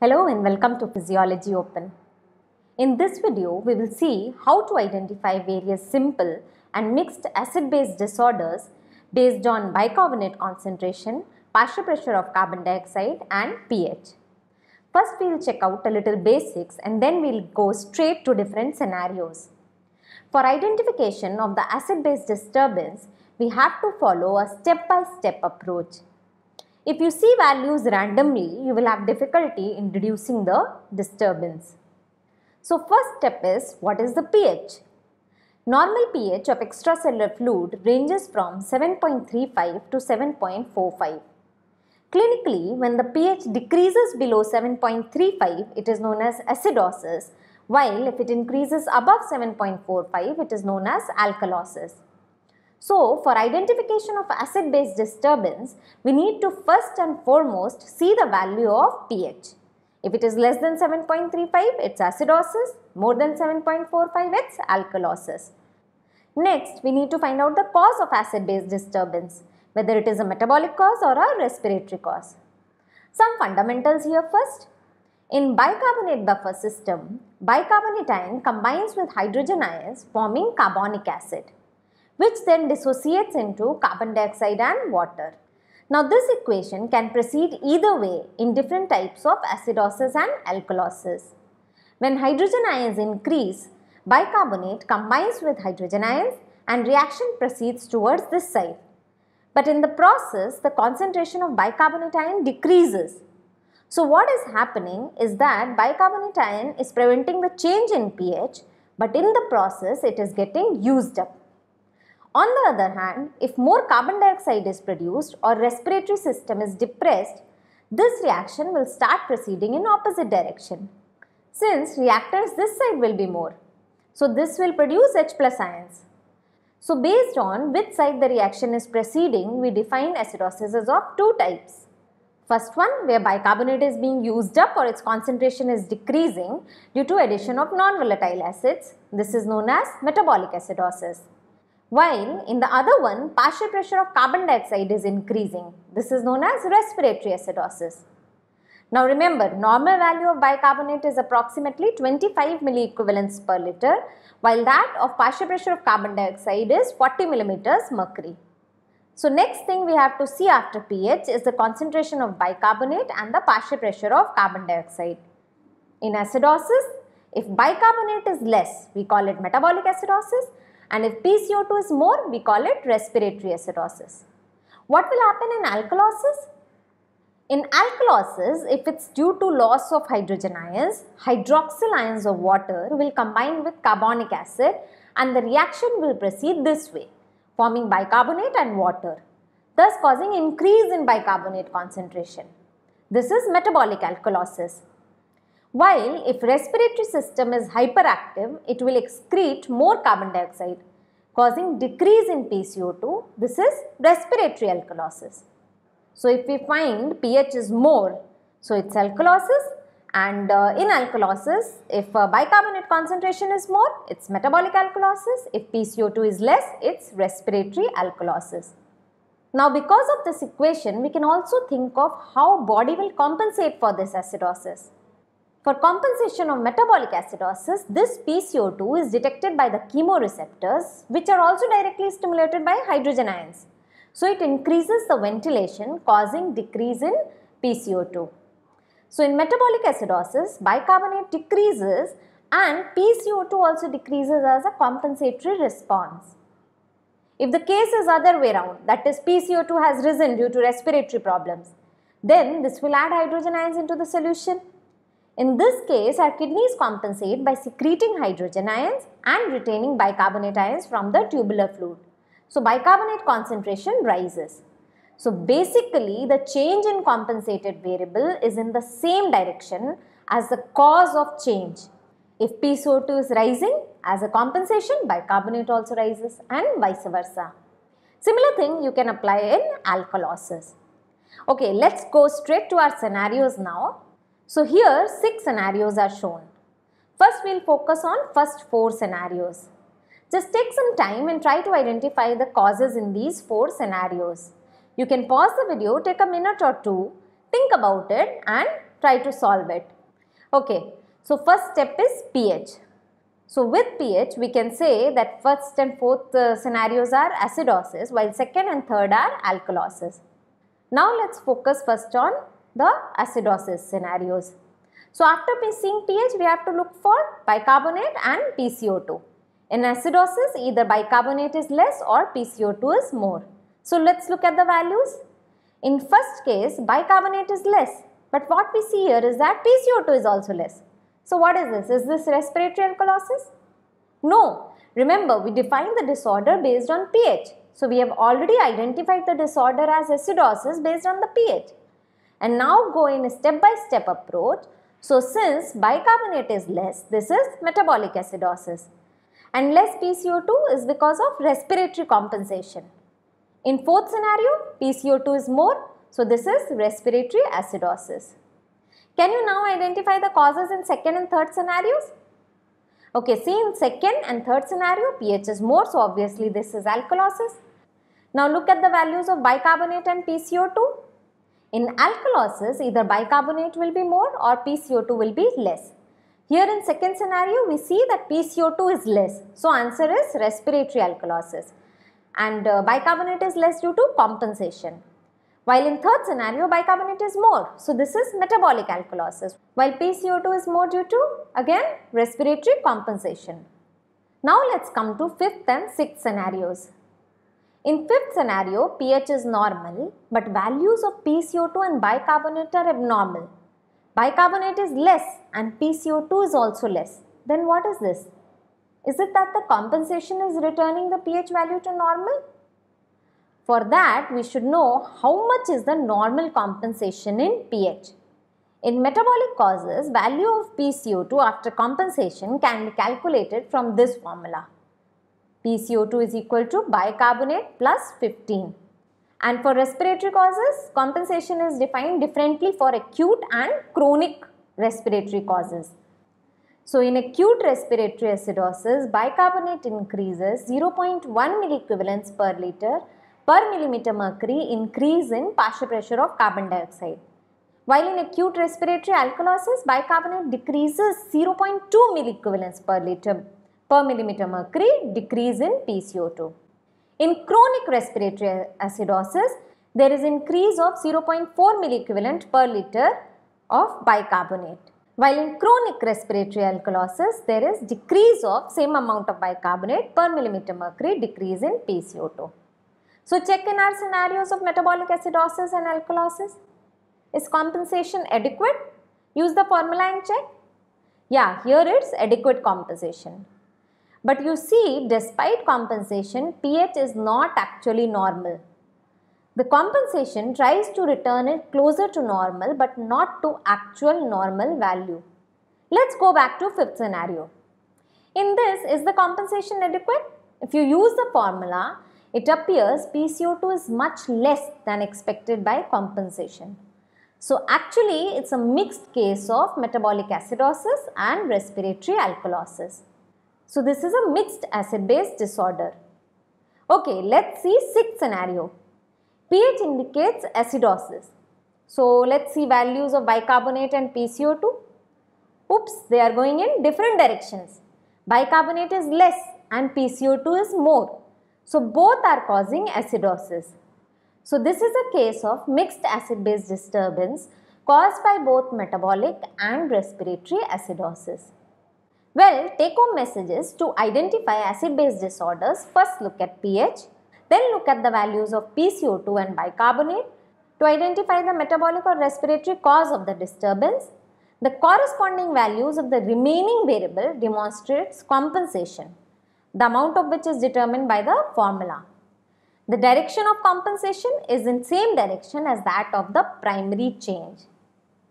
Hello and welcome to Physiology Open. In this video, we will see how to identify various simple and mixed acid-base disorders based on bicarbonate concentration, partial pressure of carbon dioxide and pH. First, we will check out a little basics and then we will go straight to different scenarios. For identification of the acid-base disturbance, we have to follow a step-by-step -step approach. If you see values randomly, you will have difficulty in reducing the disturbance. So first step is what is the pH? Normal pH of extracellular fluid ranges from 7.35 to 7.45. Clinically, when the pH decreases below 7.35, it is known as acidosis, while if it increases above 7.45, it is known as alkalosis. So, for identification of acid-base disturbance, we need to first and foremost see the value of pH. If it is less than 7.35, it's acidosis, more than 7.45, it's alkalosis. Next, we need to find out the cause of acid-base disturbance, whether it is a metabolic cause or a respiratory cause. Some fundamentals here first. In bicarbonate buffer system, bicarbonate ion combines with hydrogen ions forming carbonic acid which then dissociates into carbon dioxide and water. Now this equation can proceed either way in different types of acidosis and alkalosis. When hydrogen ions increase, bicarbonate combines with hydrogen ions and reaction proceeds towards this side. But in the process, the concentration of bicarbonate ion decreases. So what is happening is that bicarbonate ion is preventing the change in pH but in the process it is getting used up. On the other hand, if more carbon dioxide is produced or respiratory system is depressed, this reaction will start proceeding in opposite direction. Since reactors this side will be more, so this will produce H plus ions. So based on which side the reaction is proceeding, we define acidosis as of two types. First one where bicarbonate is being used up or its concentration is decreasing due to addition of non-volatile acids. This is known as metabolic acidosis while in the other one partial pressure of carbon dioxide is increasing. This is known as respiratory acidosis. Now remember, normal value of bicarbonate is approximately 25 milliequivalents per liter, while that of partial pressure of carbon dioxide is 40 millimeters mercury. So next thing we have to see after pH is the concentration of bicarbonate and the partial pressure of carbon dioxide. In acidosis, if bicarbonate is less, we call it metabolic acidosis and if PCO2 is more, we call it respiratory acidosis. What will happen in alkalosis? In alkalosis, if it's due to loss of hydrogen ions, hydroxyl ions of water will combine with carbonic acid and the reaction will proceed this way, forming bicarbonate and water, thus causing increase in bicarbonate concentration. This is metabolic alkalosis. While if respiratory system is hyperactive, it will excrete more carbon dioxide, causing decrease in PCO2. This is respiratory alkalosis. So if we find pH is more, so it's alkalosis and uh, in alkalosis, if uh, bicarbonate concentration is more, it's metabolic alkalosis. If PCO2 is less, it's respiratory alkalosis. Now because of this equation, we can also think of how body will compensate for this acidosis. For compensation of metabolic acidosis, this PCO2 is detected by the chemoreceptors, which are also directly stimulated by hydrogen ions. So it increases the ventilation causing decrease in PCO2. So in metabolic acidosis, bicarbonate decreases and PCO2 also decreases as a compensatory response. If the case is other way around, that is PCO2 has risen due to respiratory problems, then this will add hydrogen ions into the solution in this case, our kidneys compensate by secreting hydrogen ions and retaining bicarbonate ions from the tubular fluid. So, bicarbonate concentration rises. So, basically the change in compensated variable is in the same direction as the cause of change. If PCO2 is rising as a compensation, bicarbonate also rises and vice versa. Similar thing you can apply in alkalosis. Okay, let's go straight to our scenarios now. So here six scenarios are shown. First we'll focus on first four scenarios. Just take some time and try to identify the causes in these four scenarios. You can pause the video, take a minute or two, think about it and try to solve it. Okay, so first step is pH. So with pH, we can say that first and fourth uh, scenarios are acidosis while second and third are alkalosis. Now let's focus first on the acidosis scenarios. So after seeing pH, we have to look for bicarbonate and PCO2. In acidosis, either bicarbonate is less or PCO2 is more. So let's look at the values. In first case, bicarbonate is less. But what we see here is that PCO2 is also less. So what is this? Is this respiratory alkalosis? No. Remember, we define the disorder based on pH. So we have already identified the disorder as acidosis based on the pH and now go in a step-by-step approach. So since bicarbonate is less, this is metabolic acidosis and less PCO2 is because of respiratory compensation. In fourth scenario, PCO2 is more, so this is respiratory acidosis. Can you now identify the causes in second and third scenarios? Okay, see in second and third scenario, pH is more, so obviously this is alkalosis. Now look at the values of bicarbonate and PCO2. In alkalosis, either bicarbonate will be more or PCO2 will be less. Here in second scenario, we see that PCO2 is less. So answer is respiratory alkalosis. And uh, bicarbonate is less due to compensation. While in third scenario, bicarbonate is more. So this is metabolic alkalosis. While PCO2 is more due to, again, respiratory compensation. Now let's come to fifth and sixth scenarios. In fifth scenario, pH is normal, but values of PCO2 and bicarbonate are abnormal. Bicarbonate is less and PCO2 is also less. Then what is this? Is it that the compensation is returning the pH value to normal? For that, we should know how much is the normal compensation in pH. In metabolic causes, value of PCO2 after compensation can be calculated from this formula. PCO2 is equal to bicarbonate plus 15. And for respiratory causes, compensation is defined differently for acute and chronic respiratory causes. So in acute respiratory acidosis, bicarbonate increases 0.1 milliequivalents per liter per millimeter mercury increase in partial pressure of carbon dioxide. While in acute respiratory alkalosis, bicarbonate decreases 0.2 milliequivalents per liter per millimeter mercury decrease in PCO2. In chronic respiratory acidosis, there is increase of 0.4 milliequivalent per liter of bicarbonate. While in chronic respiratory alkalosis, there is decrease of same amount of bicarbonate per millimeter mercury decrease in PCO2. So check in our scenarios of metabolic acidosis and alkalosis. Is compensation adequate? Use the formula and check. Yeah, here it's adequate compensation. But you see, despite compensation, pH is not actually normal. The compensation tries to return it closer to normal but not to actual normal value. Let's go back to fifth scenario. In this, is the compensation adequate? If you use the formula, it appears PCO2 is much less than expected by compensation. So actually, it's a mixed case of metabolic acidosis and respiratory alkalosis. So this is a mixed acid base disorder. Okay, let's see sixth scenario. pH indicates acidosis. So let's see values of bicarbonate and PCO2. Oops, they are going in different directions. Bicarbonate is less and PCO2 is more. So both are causing acidosis. So this is a case of mixed acid-base disturbance caused by both metabolic and respiratory acidosis. Well, take home messages to identify acid base disorders first look at pH, then look at the values of PCO2 and bicarbonate to identify the metabolic or respiratory cause of the disturbance. The corresponding values of the remaining variable demonstrates compensation, the amount of which is determined by the formula. The direction of compensation is in same direction as that of the primary change.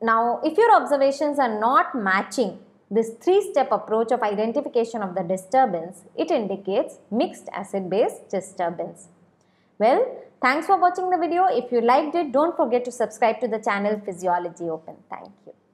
Now, if your observations are not matching this three-step approach of identification of the disturbance, it indicates mixed acid-base disturbance. Well, thanks for watching the video. If you liked it, don't forget to subscribe to the channel Physiology Open. Thank you.